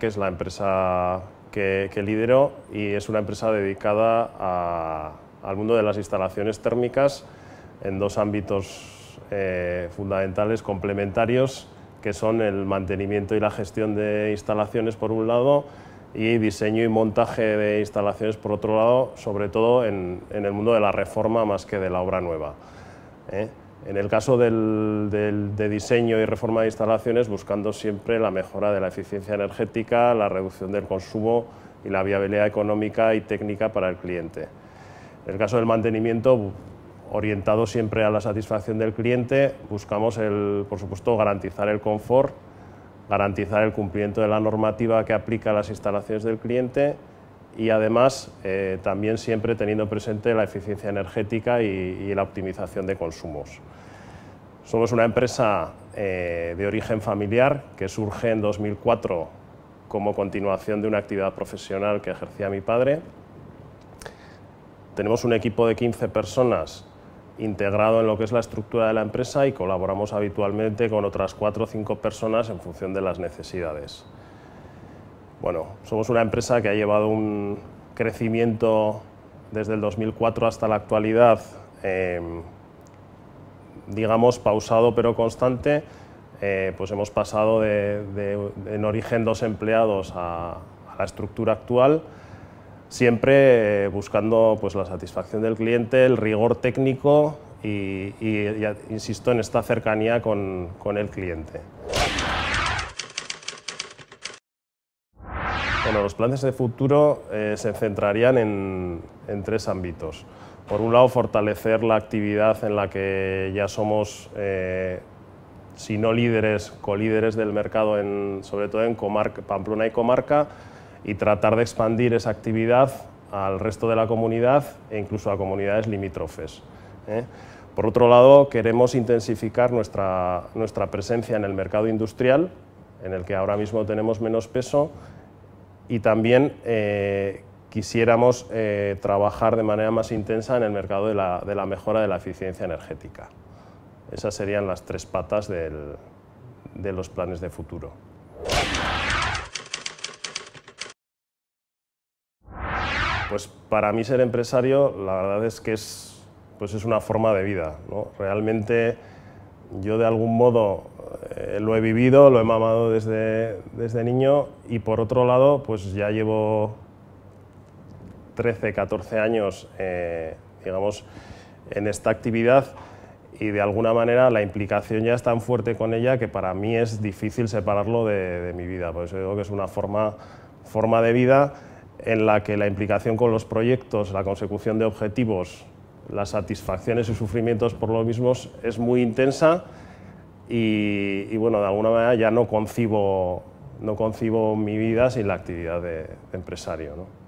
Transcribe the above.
que es la empresa que, que lidero y es una empresa dedicada al mundo de las instalaciones térmicas en dos ámbitos eh, fundamentales complementarios que son el mantenimiento y la gestión de instalaciones por un lado y diseño y montaje de instalaciones por otro lado, sobre todo en, el mundo de la reforma más que de la obra nueva. ¿eh? En el caso del, de diseño y reforma de instalaciones, buscando siempre la mejora de la eficiencia energética, la reducción del consumo y la viabilidad económica y técnica para el cliente. En el caso del mantenimiento, orientado siempre a la satisfacción del cliente, buscamos, por supuesto, garantizar el confort, garantizar el cumplimiento de la normativa que aplica a las instalaciones del cliente y además eh, también siempre teniendo presente la eficiencia energética y, la optimización de consumos. Somos una empresa eh, de origen familiar que surge en 2004 como continuación de una actividad profesional que ejercía mi padre. Tenemos un equipo de 15 personas integrado en lo que es la estructura de la empresa y colaboramos habitualmente con otras 4 o 5 personas en función de las necesidades. Bueno, somos una empresa que ha llevado un crecimiento desde el 2004 hasta la actualidad, em, digamos, pausado pero constante. Eh, pues hemos pasado de, en origen dos empleados a, la estructura actual, siempre eh, buscando pues, la satisfacción del cliente, el rigor técnico y, insisto, en esta cercanía con el cliente. Bueno, los planes de futuro eh, se centrarían en, tres ámbitos. Por un lado, fortalecer la actividad en la que ya somos, eh, si no líderes, colíderes del mercado, sobre todo en comarca, Pamplona y comarca, y tratar de expandir esa actividad al resto de la comunidad e incluso a comunidades limítrofes. ¿eh? Por otro lado, queremos intensificar nuestra, nuestra presencia en el mercado industrial, en el que ahora mismo tenemos menos peso, y también eh, quisiéramos eh, trabajar de manera más intensa en el mercado de la, mejora de la eficiencia energética. Esas serían las tres patas de los planes de futuro. Pues para mí ser empresario, la verdad es que es, pues es una forma de vida. Realmente yo de algún modo eh, lo he vivido, lo he mamado desde, niño y por otro lado, pues ya llevo 13, 14 años, eh, digamos, en esta actividad y de alguna manera la implicación ya es tan fuerte con ella que para mí es difícil separarlo de, mi vida. Por eso digo que es una forma, forma de vida en la que la implicación con los proyectos, la consecución de objetivos, las satisfacciones y sufrimientos por los mismos es muy intensa y, bueno, de alguna manera ya no concibo, mi vida sin la actividad de, empresario.